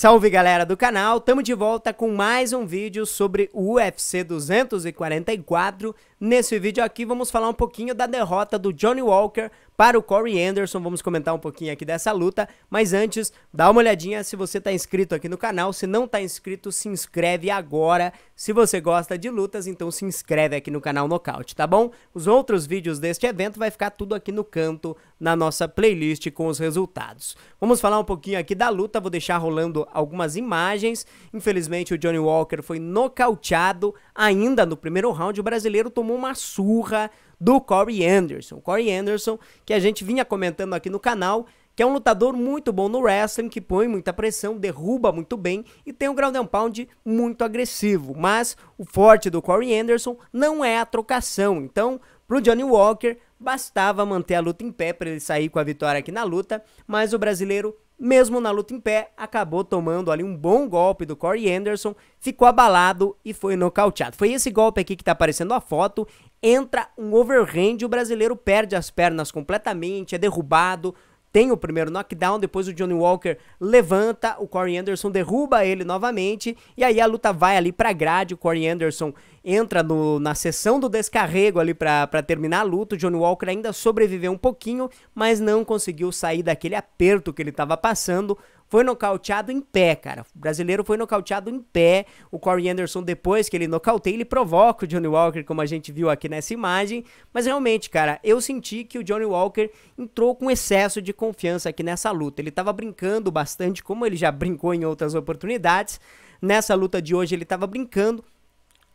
Salve galera do canal, estamos de volta com mais um vídeo sobre o UFC 244. Nesse vídeo aqui vamos falar um pouquinho da derrota do Johnny Walker para o Corey Anderson, vamos comentar um pouquinho aqui dessa luta, mas antes, dá uma olhadinha se você está inscrito aqui no canal, se não está inscrito, se inscreve agora. Se você gosta de lutas, então se inscreve aqui no canal Nocaute, tá bom? Os outros vídeos deste evento vai ficar tudo aqui no canto, na nossa playlist com os resultados. Vamos falar um pouquinho aqui da luta, vou deixar rolando algumas imagens. Infelizmente, o Johnny Walker foi nocauteado ainda no primeiro round. O brasileiro tomou uma surra do Corey Anderson. Corey Anderson, que a gente vinha comentando aqui no canal, que é um lutador muito bom no wrestling, que põe muita pressão, derruba muito bem e tem um ground and pound muito agressivo. Mas o forte do Corey Anderson não é a trocação. Então, para o Johnny Walker, bastava manter a luta em pé para ele sair com a vitória aqui na luta, mas o brasileiro mesmo na luta em pé, acabou tomando ali um bom golpe do Corey Anderson, ficou abalado e foi nocauteado. Foi esse golpe aqui que está aparecendo a foto, entra um overhand, o brasileiro perde as pernas completamente, é derrubado, tem o primeiro knockdown, depois o Johnny Walker levanta, o Corey Anderson derruba ele novamente, e aí a luta vai ali pra grade, o Corey Anderson entra no, na sessão do descarrego ali para terminar a luta, o Johnny Walker ainda sobreviveu um pouquinho, mas não conseguiu sair daquele aperto que ele estava passando, foi nocauteado em pé, cara. O brasileiro foi nocauteado em pé. O Corey Anderson, depois que ele nocauteia, ele provoca o Johnny Walker, como a gente viu aqui nessa imagem. Mas realmente, cara, eu senti que o Johnny Walker entrou com excesso de confiança aqui nessa luta. Ele tava brincando bastante, como ele já brincou em outras oportunidades. Nessa luta de hoje, ele tava brincando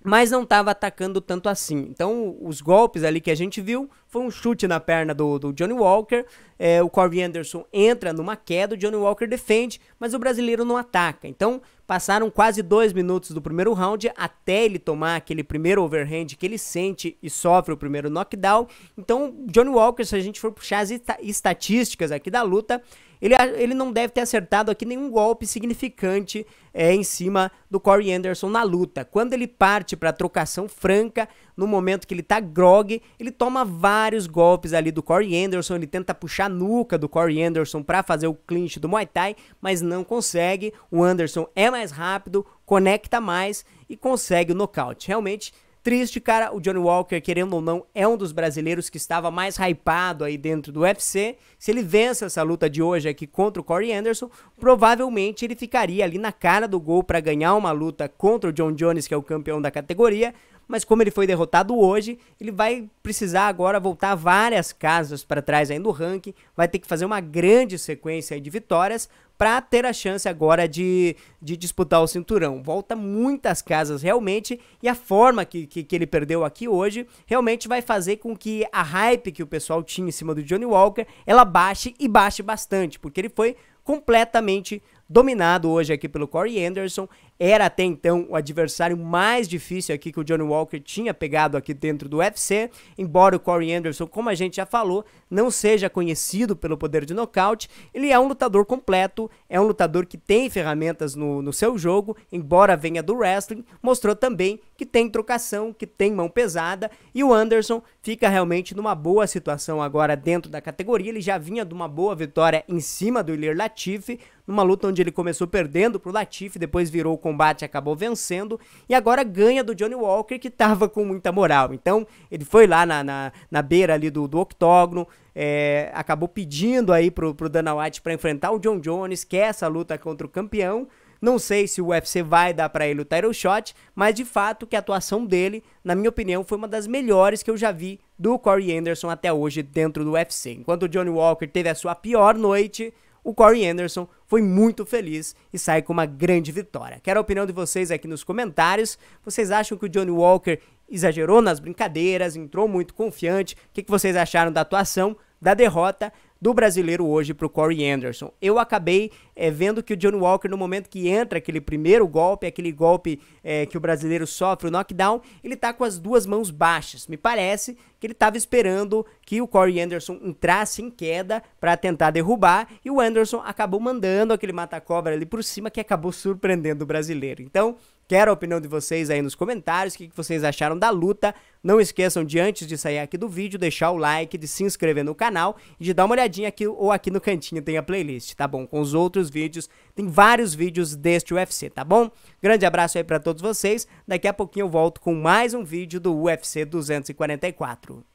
mas não estava atacando tanto assim. Então, os golpes ali que a gente viu foi um chute na perna do, do Johnny Walker. É, o Corey Anderson entra numa queda, o Johnny Walker defende, mas o brasileiro não ataca. Então, Passaram quase dois minutos do primeiro round até ele tomar aquele primeiro overhand que ele sente e sofre o primeiro knockdown. Então, Johnny Walker, se a gente for puxar as estatísticas aqui da luta, ele, ele não deve ter acertado aqui nenhum golpe significante é, em cima do Corey Anderson na luta. Quando ele parte para a trocação franca, no momento que ele tá grog, ele toma vários golpes ali do Corey Anderson, ele tenta puxar a nuca do Corey Anderson para fazer o clinch do Muay Thai, mas não consegue. O Anderson é mais rápido, conecta mais e consegue o nocaute. Realmente triste, cara, o Johnny Walker, querendo ou não, é um dos brasileiros que estava mais hypado aí dentro do UFC. Se ele vence essa luta de hoje aqui contra o Corey Anderson, provavelmente ele ficaria ali na cara do gol para ganhar uma luta contra o John Jones, que é o campeão da categoria, mas como ele foi derrotado hoje, ele vai precisar agora voltar várias casas para trás no do ranking, vai ter que fazer uma grande sequência de vitórias para ter a chance agora de, de disputar o cinturão. Volta muitas casas realmente e a forma que, que, que, ele perdeu aqui hoje realmente vai fazer com que a hype que o pessoal tinha em cima do Johnny Walker ela baixe e baixe bastante, porque ele foi completamente dominado hoje aqui pelo Corey Anderson. Era até então o adversário mais difícil aqui que o Johnny Walker tinha pegado aqui dentro do UFC. Embora o Corey Anderson, como a gente já falou, não seja conhecido pelo poder de nocaute, ele é um lutador completo é um lutador que tem ferramentas no, no seu jogo, embora venha do wrestling, mostrou também que tem trocação, que tem mão pesada, e o Anderson fica realmente numa boa situação agora dentro da categoria, ele já vinha de uma boa vitória em cima do Ilir Latifi, numa luta onde ele começou perdendo pro Latifi, depois virou o combate, acabou vencendo e agora ganha do Johnny Walker que tava com muita moral. Então ele foi lá na, na, na beira ali do, do octógono, é, acabou pedindo aí pro, pro Dana White para enfrentar o John Jones, que é essa luta contra o campeão. Não sei se o UFC vai dar para ele o title shot, mas de fato que a atuação dele, na minha opinião, foi uma das melhores que eu já vi do Corey Anderson até hoje dentro do UFC. Enquanto o Johnny Walker teve a sua pior noite, o Corey Anderson foi muito feliz e sai com uma grande vitória. Quero a opinião de vocês aqui nos comentários. Vocês acham que o Johnny Walker exagerou nas brincadeiras, entrou muito confiante? O que, que vocês acharam da atuação, da derrota? do brasileiro hoje para o Corey Anderson. Eu acabei é, vendo que o John Walker, no momento que entra aquele primeiro golpe, aquele golpe é, que o brasileiro sofre, o knockdown, ele tá com as duas mãos baixas. Me parece que ele estava esperando que o Corey Anderson entrasse em queda para tentar derrubar e o Anderson acabou mandando aquele mata-cobra ali por cima que acabou surpreendendo o brasileiro. Então, Quero a opinião de vocês aí nos comentários, o que vocês acharam da luta. Não esqueçam de, antes de sair aqui do vídeo, deixar o like, de se inscrever no canal e de dar uma olhadinha aqui ou aqui no cantinho tem a playlist, tá bom? Com os outros vídeos, tem vários vídeos deste UFC, tá bom? Grande abraço aí para todos vocês. Daqui a pouquinho eu volto com mais um vídeo do UFC 244.